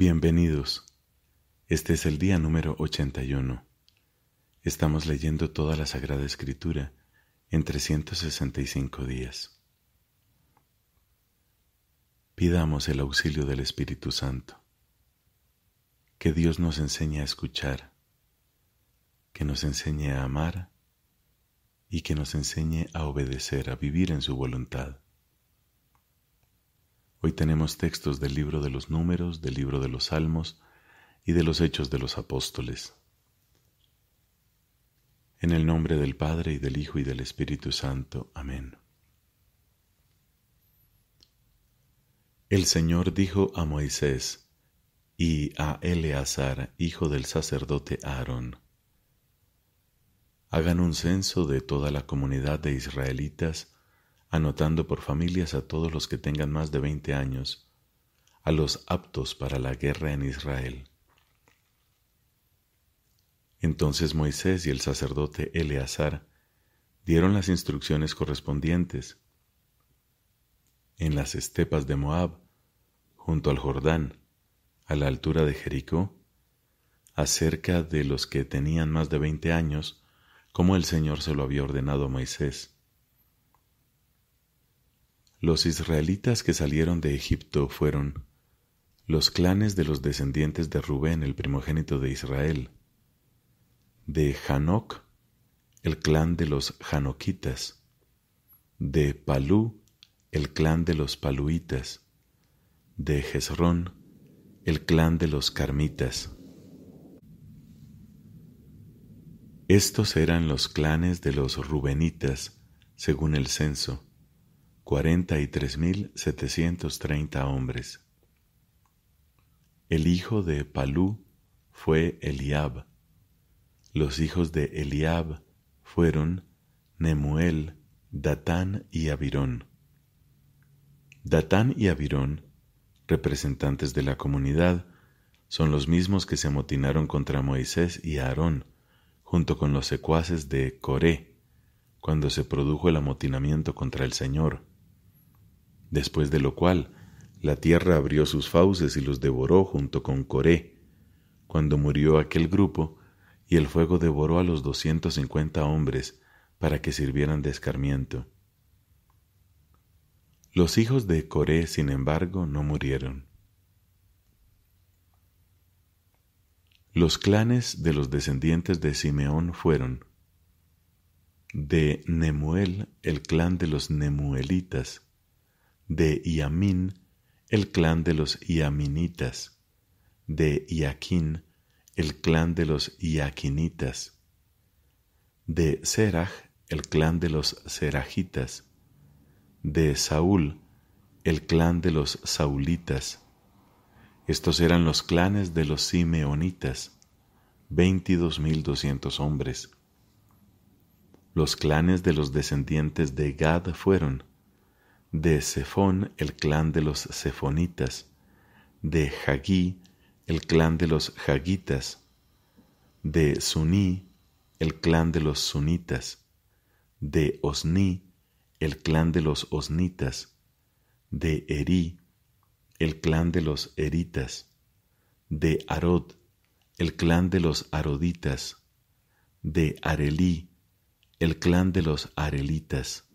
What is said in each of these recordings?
Bienvenidos. Este es el día número 81. Estamos leyendo toda la Sagrada Escritura en 365 días. Pidamos el auxilio del Espíritu Santo. Que Dios nos enseñe a escuchar, que nos enseñe a amar y que nos enseñe a obedecer, a vivir en su voluntad. Hoy tenemos textos del libro de los números, del libro de los salmos y de los hechos de los apóstoles. En el nombre del Padre y del Hijo y del Espíritu Santo. Amén. El Señor dijo a Moisés y a Eleazar, hijo del sacerdote Aarón, Hagan un censo de toda la comunidad de israelitas anotando por familias a todos los que tengan más de veinte años, a los aptos para la guerra en Israel. Entonces Moisés y el sacerdote Eleazar dieron las instrucciones correspondientes. En las estepas de Moab, junto al Jordán, a la altura de Jericó, acerca de los que tenían más de veinte años, como el Señor se lo había ordenado a Moisés. Los israelitas que salieron de Egipto fueron los clanes de los descendientes de Rubén, el primogénito de Israel, de Hanok, el clan de los janoquitas, de Palú, el clan de los Paluitas, de Jezrón, el clan de los Carmitas. Estos eran los clanes de los Rubenitas, según el censo, 43.730 hombres. El hijo de Palú fue Eliab. Los hijos de Eliab fueron Nemuel, Datán y Abirón. Datán y Abirón, representantes de la comunidad, son los mismos que se amotinaron contra Moisés y Aarón, junto con los secuaces de Coré, cuando se produjo el amotinamiento contra el Señor después de lo cual la tierra abrió sus fauces y los devoró junto con Coré, cuando murió aquel grupo, y el fuego devoró a los doscientos cincuenta hombres para que sirvieran de escarmiento. Los hijos de Coré, sin embargo, no murieron. Los clanes de los descendientes de Simeón fueron de Nemuel, el clan de los Nemuelitas, de Iamín, el clan de los Iaminitas, de Iaquín, el clan de los Iaquinitas, de Seraj, el clan de los Serajitas, de Saúl, el clan de los Saulitas. Estos eran los clanes de los Simeonitas, 22.200 hombres. Los clanes de los descendientes de Gad fueron de Sefón el clan de los Sefonitas, de Hagí el clan de los Hagitas, de Suní el clan de los Sunitas, de Osní el clan de los Osnitas, de Erí el clan de los Eritas, de Arod el clan de los Aroditas, de Arelí el clan de los Arelitas,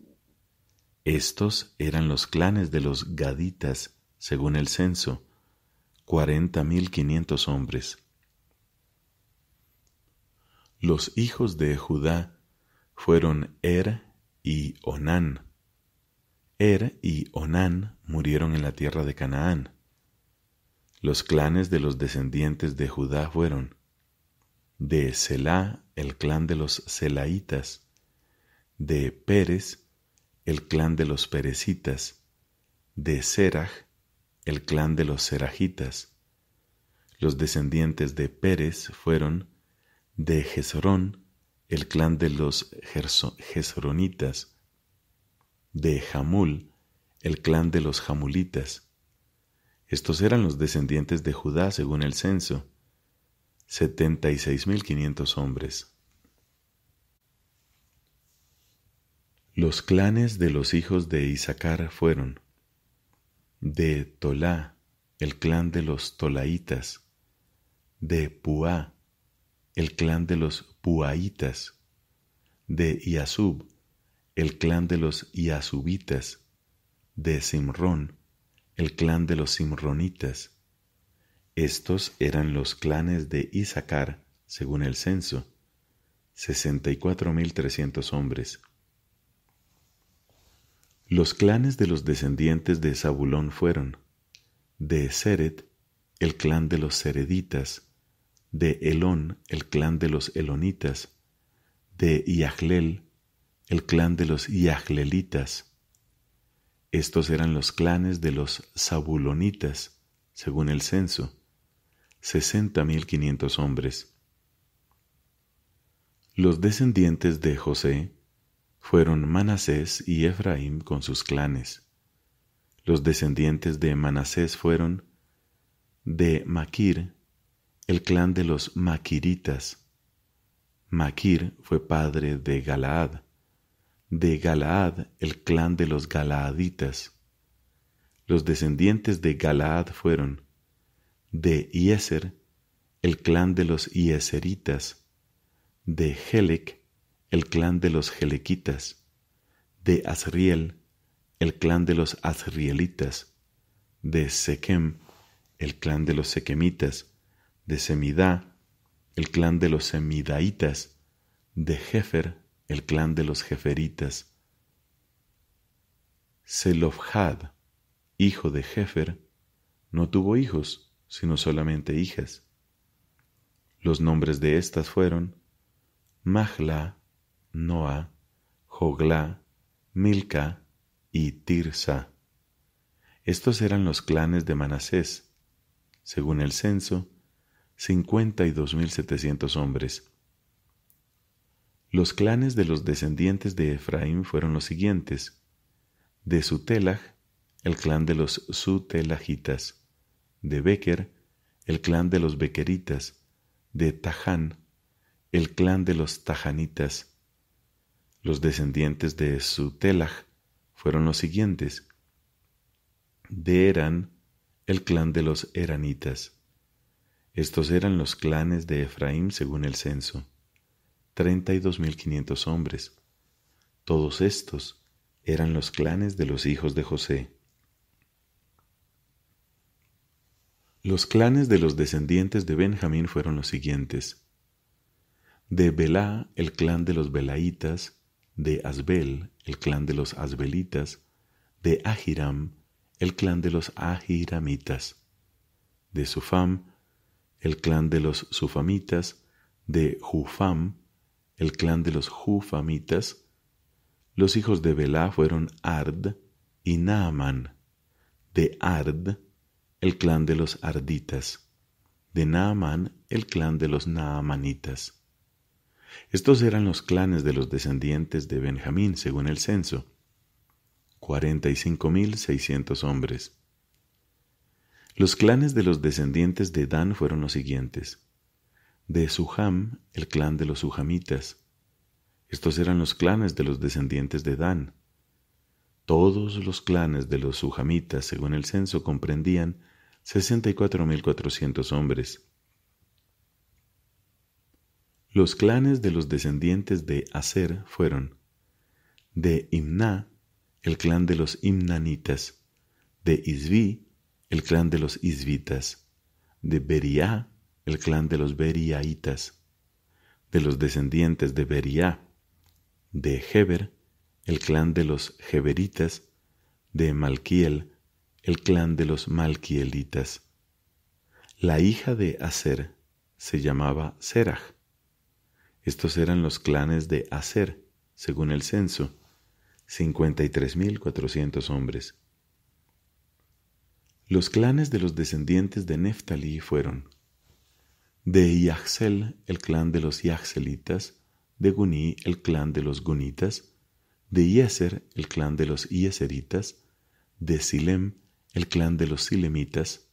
estos eran los clanes de los gaditas, según el censo, cuarenta mil quinientos hombres. Los hijos de Judá fueron Er y Onán. Er y Onán murieron en la tierra de Canaán. Los clanes de los descendientes de Judá fueron de Selah el clan de los Selaitas, de Pérez, el clan de los perecitas, de Seraj, el clan de los serajitas. Los descendientes de Pérez fueron de Jezrón, el clan de los jezronitas, de Jamul, el clan de los jamulitas. Estos eran los descendientes de Judá según el censo, quinientos hombres. Los clanes de los hijos de Isaacar fueron de Tolá, el clan de los Tolaitas, de Puá, el clan de los Puaitas, de Iasub, el clan de los Iasubitas, de Simrón, el clan de los Simronitas. Estos eran los clanes de Isaacar, según el censo, sesenta y trescientos hombres. Los clanes de los descendientes de Zabulón fueron de Seret, el clan de los Sereditas, de Elón, el clan de los Elonitas, de Iahlel, el clan de los Iahlelitas. Estos eran los clanes de los Zabulonitas, según el censo, sesenta mil quinientos hombres. Los descendientes de José, fueron Manasés y Efraín con sus clanes. Los descendientes de Manasés fueron de Maquir, el clan de los Maquiritas. Maquir fue padre de Galaad, de Galaad el clan de los Galaaditas. Los descendientes de Galaad fueron de Ieser, el clan de los Ieseritas, de Helec, el clan de los Gelequitas, de Asriel, el clan de los Asrielitas, de Sechem el clan de los Sequemitas, de Semidá, el clan de los Semidaitas, de Jefer, el clan de los Jeferitas, Selofhad, hijo de Jefer, no tuvo hijos, sino solamente hijas. Los nombres de estas fueron Mahla, Noa, Joglá, Milca y Tirsa. Estos eran los clanes de Manasés. Según el censo, cincuenta y dos mil setecientos hombres. Los clanes de los descendientes de Efraín fueron los siguientes. De Sutelaj, el clan de los Sutelajitas. De Bequer, el clan de los Bequeritas. De Taján, el clan de los Tajanitas. Los descendientes de Sutelaj fueron los siguientes. De Eran, el clan de los Eranitas. Estos eran los clanes de Efraín según el censo. Treinta y dos mil quinientos hombres. Todos estos eran los clanes de los hijos de José. Los clanes de los descendientes de Benjamín fueron los siguientes. De Belá, el clan de los Belaitas, de Asbel, el clan de los asbelitas, de Ahiram, el clan de los ahiramitas, de Sufam, el clan de los sufamitas, de Jufam, el clan de los jufamitas. Los hijos de Belá fueron Ard y Naaman, de Ard, el clan de los arditas, de Naaman, el clan de los naamanitas. Estos eran los clanes de los descendientes de Benjamín según el censo, 45.600 hombres. Los clanes de los descendientes de Dan fueron los siguientes. De Suham, el clan de los Suhamitas. Estos eran los clanes de los descendientes de Dan. Todos los clanes de los Suhamitas, según el censo, comprendían 64.400 hombres. Los clanes de los descendientes de Aser fueron de Imna, el clan de los Imnanitas, de Isvi, el clan de los Isvitas, de Beriá, el clan de los Beriaitas, de los descendientes de Beria, de Heber, el clan de los Heberitas, de Malquiel, el clan de los Malquielitas. La hija de Aser se llamaba Seraj, estos eran los clanes de Aser, según el censo, 53.400 hombres. Los clanes de los descendientes de Neftalí fueron de Yaxel, el clan de los Yaxelitas, de Guní, el clan de los Gunitas, de Yeser, el clan de los Yeseritas, de Silem, el clan de los Silemitas.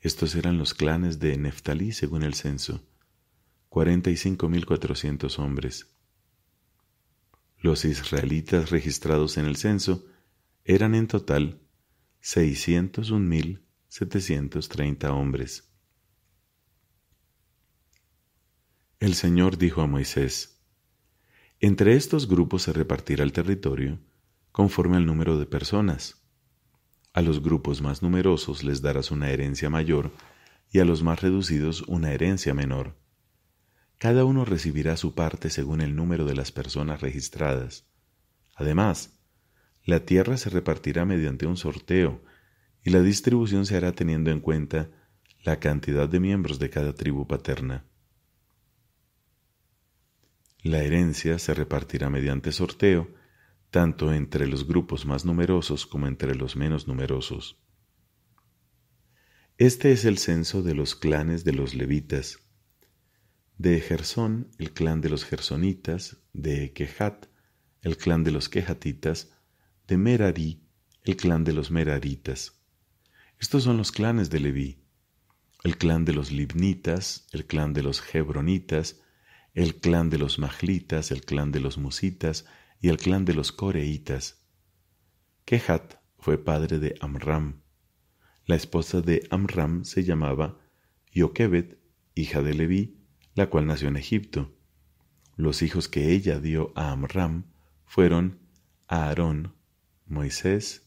Estos eran los clanes de Neftalí según el censo, 45.400 hombres. Los israelitas registrados en el censo eran en total 601.730 hombres. El Señor dijo a Moisés, Entre estos grupos se repartirá el territorio conforme al número de personas. A los grupos más numerosos les darás una herencia mayor y a los más reducidos una herencia menor. Cada uno recibirá su parte según el número de las personas registradas. Además, la tierra se repartirá mediante un sorteo y la distribución se hará teniendo en cuenta la cantidad de miembros de cada tribu paterna. La herencia se repartirá mediante sorteo, tanto entre los grupos más numerosos como entre los menos numerosos. Este es el censo de los clanes de los levitas de Gersón, el clan de los gersonitas, de Kehat, el clan de los quejatitas, de Merari, el clan de los meraritas. Estos son los clanes de Leví, el clan de los libnitas, el clan de los hebronitas, el clan de los majlitas, el clan de los musitas y el clan de los coreitas. Kehat fue padre de Amram. La esposa de Amram se llamaba Yoquebet, hija de Leví, la cual nació en Egipto. Los hijos que ella dio a Amram fueron Aarón, Moisés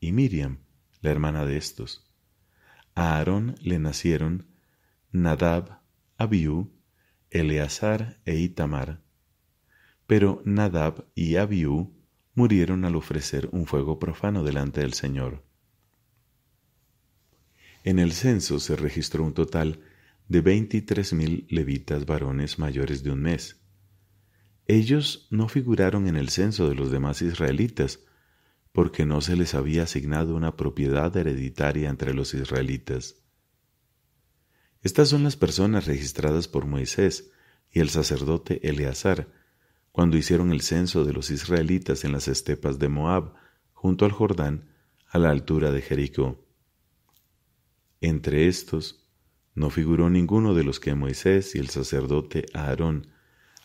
y Miriam, la hermana de estos. A Aarón le nacieron Nadab, Abiú, Eleazar e Itamar. Pero Nadab y Abiú murieron al ofrecer un fuego profano delante del Señor. En el censo se registró un total de veintitrés mil levitas varones mayores de un mes. Ellos no figuraron en el censo de los demás israelitas, porque no se les había asignado una propiedad hereditaria entre los israelitas. Estas son las personas registradas por Moisés y el sacerdote Eleazar cuando hicieron el censo de los israelitas en las estepas de Moab, junto al Jordán, a la altura de Jericó. Entre estos no figuró ninguno de los que Moisés y el sacerdote Aarón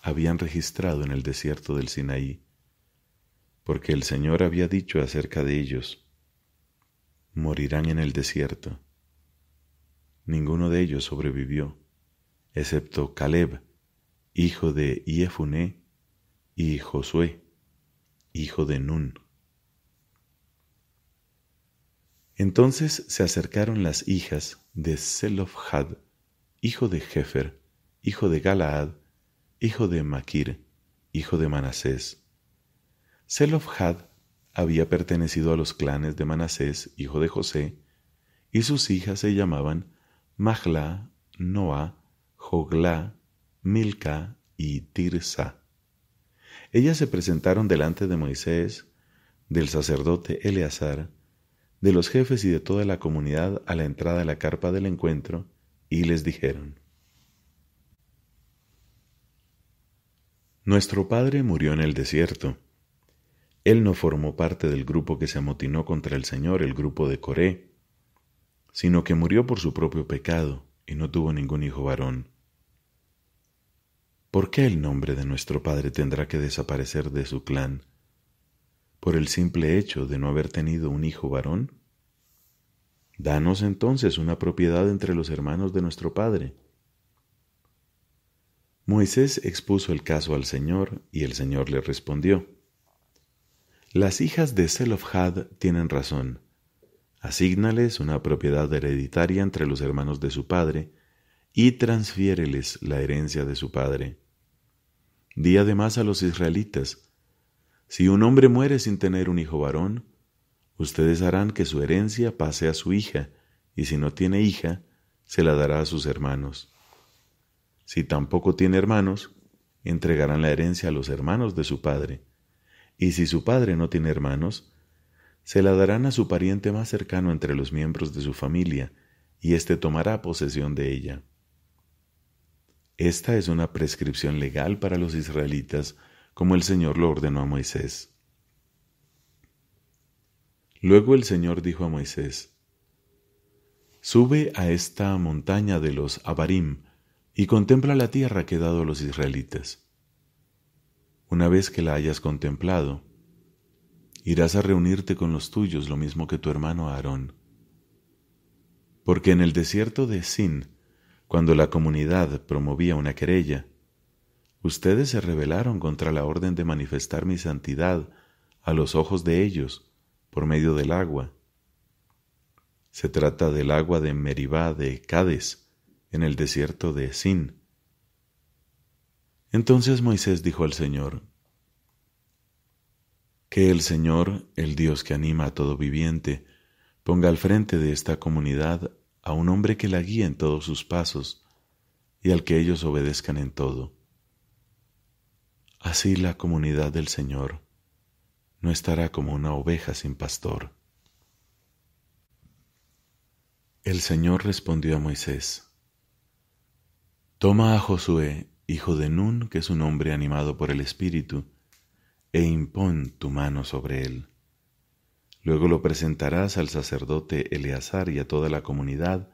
habían registrado en el desierto del Sinaí, porque el Señor había dicho acerca de ellos, morirán en el desierto. Ninguno de ellos sobrevivió, excepto Caleb, hijo de Iefuné, y Josué, hijo de Nun. Entonces se acercaron las hijas de Selofhad, hijo de Jefer, hijo de Galaad, hijo de Maquir, hijo de Manasés. Selofhad había pertenecido a los clanes de Manasés, hijo de José, y sus hijas se llamaban Mahla, Noa, Jogla, Milca y Tirsa. Ellas se presentaron delante de Moisés, del sacerdote Eleazar, de los jefes y de toda la comunidad a la entrada de la carpa del encuentro, y les dijeron, Nuestro padre murió en el desierto. Él no formó parte del grupo que se amotinó contra el Señor, el grupo de Coré, sino que murió por su propio pecado y no tuvo ningún hijo varón. ¿Por qué el nombre de nuestro padre tendrá que desaparecer de su clan? por el simple hecho de no haber tenido un hijo varón? Danos entonces una propiedad entre los hermanos de nuestro Padre. Moisés expuso el caso al Señor y el Señor le respondió, Las hijas de Zelofhad tienen razón. Asígnales una propiedad hereditaria entre los hermanos de su padre y transfiéreles la herencia de su padre. Di además a los israelitas si un hombre muere sin tener un hijo varón, ustedes harán que su herencia pase a su hija, y si no tiene hija, se la dará a sus hermanos. Si tampoco tiene hermanos, entregarán la herencia a los hermanos de su padre. Y si su padre no tiene hermanos, se la darán a su pariente más cercano entre los miembros de su familia, y éste tomará posesión de ella. Esta es una prescripción legal para los israelitas como el Señor lo ordenó a Moisés. Luego el Señor dijo a Moisés, Sube a esta montaña de los Abarim y contempla la tierra que he dado a los israelitas. Una vez que la hayas contemplado, irás a reunirte con los tuyos, lo mismo que tu hermano Aarón. Porque en el desierto de Sin, cuando la comunidad promovía una querella, Ustedes se rebelaron contra la orden de manifestar mi santidad a los ojos de ellos por medio del agua. Se trata del agua de Meribá de Cádiz, en el desierto de Sin. Entonces Moisés dijo al Señor, que el Señor, el Dios que anima a todo viviente, ponga al frente de esta comunidad a un hombre que la guíe en todos sus pasos y al que ellos obedezcan en todo. Así la comunidad del Señor no estará como una oveja sin pastor. El Señor respondió a Moisés, Toma a Josué, hijo de Nun, que es un hombre animado por el Espíritu, e impón tu mano sobre él. Luego lo presentarás al sacerdote Eleazar y a toda la comunidad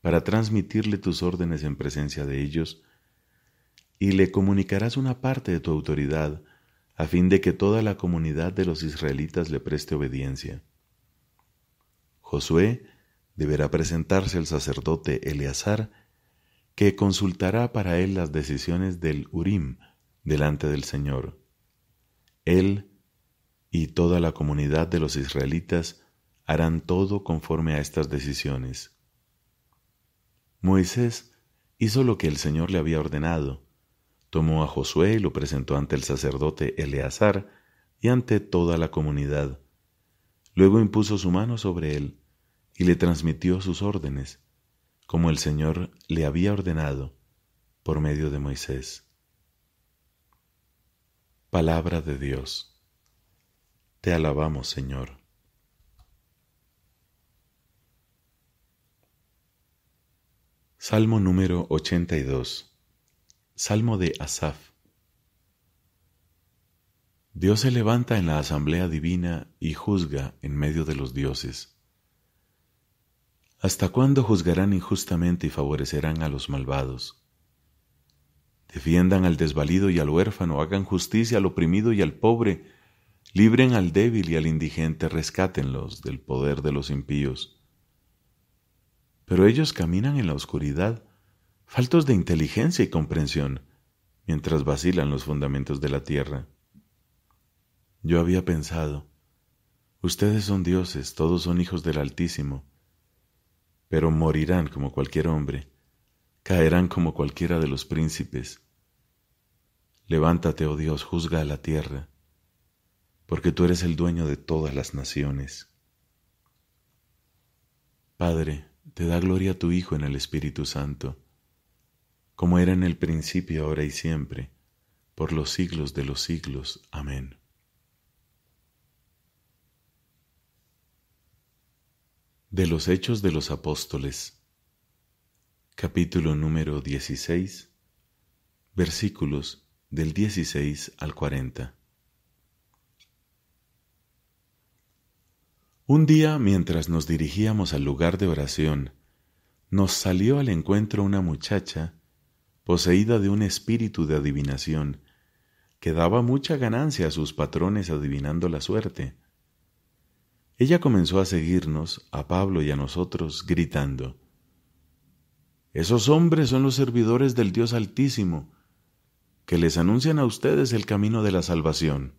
para transmitirle tus órdenes en presencia de ellos y le comunicarás una parte de tu autoridad, a fin de que toda la comunidad de los israelitas le preste obediencia. Josué deberá presentarse al sacerdote Eleazar, que consultará para él las decisiones del Urim delante del Señor. Él y toda la comunidad de los israelitas harán todo conforme a estas decisiones. Moisés hizo lo que el Señor le había ordenado, tomó a Josué y lo presentó ante el sacerdote Eleazar y ante toda la comunidad. Luego impuso su mano sobre él y le transmitió sus órdenes, como el Señor le había ordenado por medio de Moisés. Palabra de Dios. Te alabamos, Señor. Salmo número 82 Salmo de Asaf. Dios se levanta en la asamblea divina y juzga en medio de los dioses. ¿Hasta cuándo juzgarán injustamente y favorecerán a los malvados? Defiendan al desvalido y al huérfano, hagan justicia al oprimido y al pobre, libren al débil y al indigente, rescátenlos del poder de los impíos. Pero ellos caminan en la oscuridad, faltos de inteligencia y comprensión, mientras vacilan los fundamentos de la tierra. Yo había pensado, ustedes son dioses, todos son hijos del Altísimo, pero morirán como cualquier hombre, caerán como cualquiera de los príncipes. Levántate, oh Dios, juzga a la tierra, porque tú eres el dueño de todas las naciones. Padre, te da gloria a tu Hijo en el Espíritu Santo como era en el principio, ahora y siempre, por los siglos de los siglos. Amén. De los Hechos de los Apóstoles Capítulo número 16 Versículos del 16 al 40 Un día, mientras nos dirigíamos al lugar de oración, nos salió al encuentro una muchacha poseída de un espíritu de adivinación, que daba mucha ganancia a sus patrones adivinando la suerte. Ella comenzó a seguirnos, a Pablo y a nosotros, gritando, Esos hombres son los servidores del Dios Altísimo, que les anuncian a ustedes el camino de la salvación.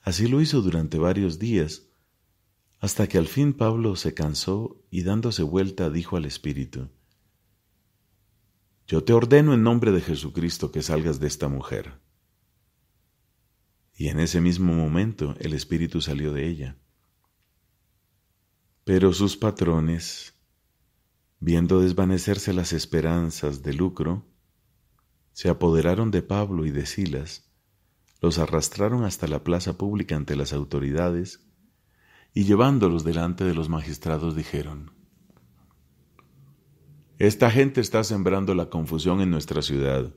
Así lo hizo durante varios días, hasta que al fin Pablo se cansó y dándose vuelta dijo al Espíritu, yo te ordeno en nombre de Jesucristo que salgas de esta mujer. Y en ese mismo momento el espíritu salió de ella. Pero sus patrones, viendo desvanecerse las esperanzas de lucro, se apoderaron de Pablo y de Silas, los arrastraron hasta la plaza pública ante las autoridades, y llevándolos delante de los magistrados dijeron, esta gente está sembrando la confusión en nuestra ciudad.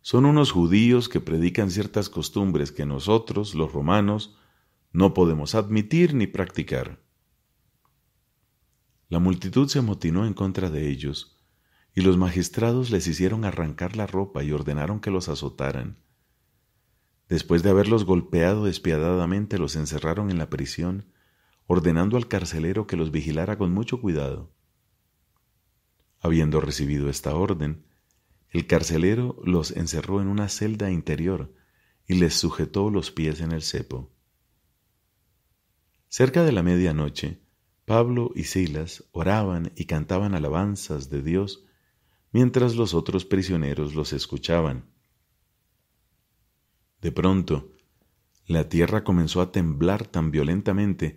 Son unos judíos que predican ciertas costumbres que nosotros, los romanos, no podemos admitir ni practicar. La multitud se amotinó en contra de ellos, y los magistrados les hicieron arrancar la ropa y ordenaron que los azotaran. Después de haberlos golpeado despiadadamente, los encerraron en la prisión, ordenando al carcelero que los vigilara con mucho cuidado. Habiendo recibido esta orden, el carcelero los encerró en una celda interior y les sujetó los pies en el cepo. Cerca de la medianoche, Pablo y Silas oraban y cantaban alabanzas de Dios mientras los otros prisioneros los escuchaban. De pronto, la tierra comenzó a temblar tan violentamente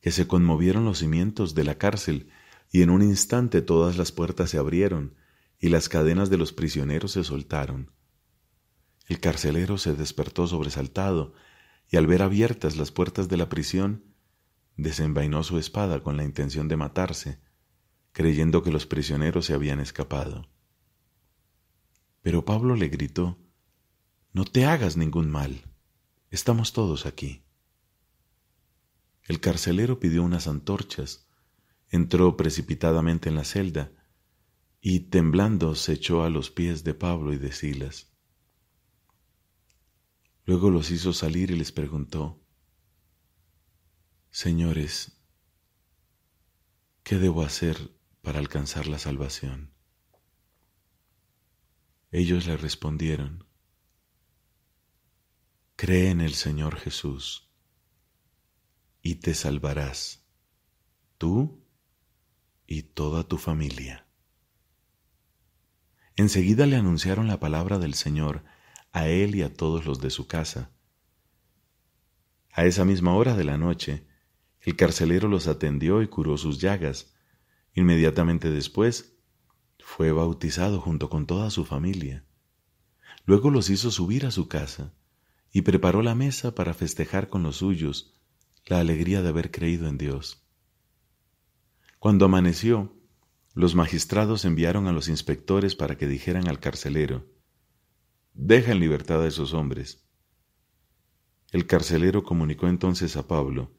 que se conmovieron los cimientos de la cárcel y en un instante todas las puertas se abrieron y las cadenas de los prisioneros se soltaron. El carcelero se despertó sobresaltado y al ver abiertas las puertas de la prisión, desenvainó su espada con la intención de matarse, creyendo que los prisioneros se habían escapado. Pero Pablo le gritó, No te hagas ningún mal, estamos todos aquí. El carcelero pidió unas antorchas, entró precipitadamente en la celda y temblando se echó a los pies de Pablo y de Silas. Luego los hizo salir y les preguntó, Señores, ¿qué debo hacer para alcanzar la salvación? Ellos le respondieron, Cree en el Señor Jesús y te salvarás, tú y toda tu familia. Enseguida le anunciaron la palabra del Señor a él y a todos los de su casa. A esa misma hora de la noche, el carcelero los atendió y curó sus llagas. Inmediatamente después, fue bautizado junto con toda su familia. Luego los hizo subir a su casa y preparó la mesa para festejar con los suyos la alegría de haber creído en Dios. Cuando amaneció, los magistrados enviaron a los inspectores para que dijeran al carcelero, Deja en libertad a esos hombres. El carcelero comunicó entonces a Pablo,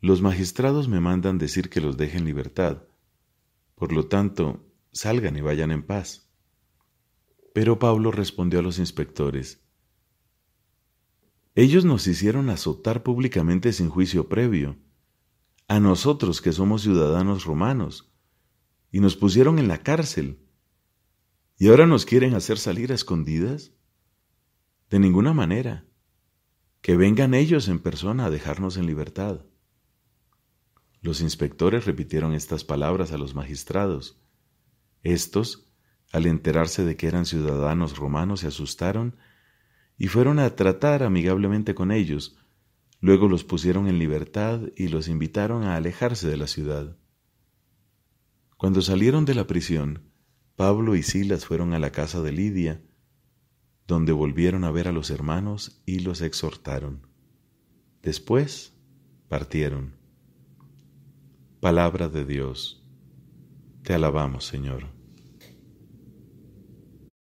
Los magistrados me mandan decir que los dejen en libertad, por lo tanto, salgan y vayan en paz. Pero Pablo respondió a los inspectores, Ellos nos hicieron azotar públicamente sin juicio previo, a nosotros que somos ciudadanos romanos y nos pusieron en la cárcel y ahora nos quieren hacer salir a escondidas? De ninguna manera. Que vengan ellos en persona a dejarnos en libertad. Los inspectores repitieron estas palabras a los magistrados. Estos, al enterarse de que eran ciudadanos romanos, se asustaron y fueron a tratar amigablemente con ellos, Luego los pusieron en libertad y los invitaron a alejarse de la ciudad. Cuando salieron de la prisión, Pablo y Silas fueron a la casa de Lidia, donde volvieron a ver a los hermanos y los exhortaron. Después partieron. Palabra de Dios. Te alabamos, Señor.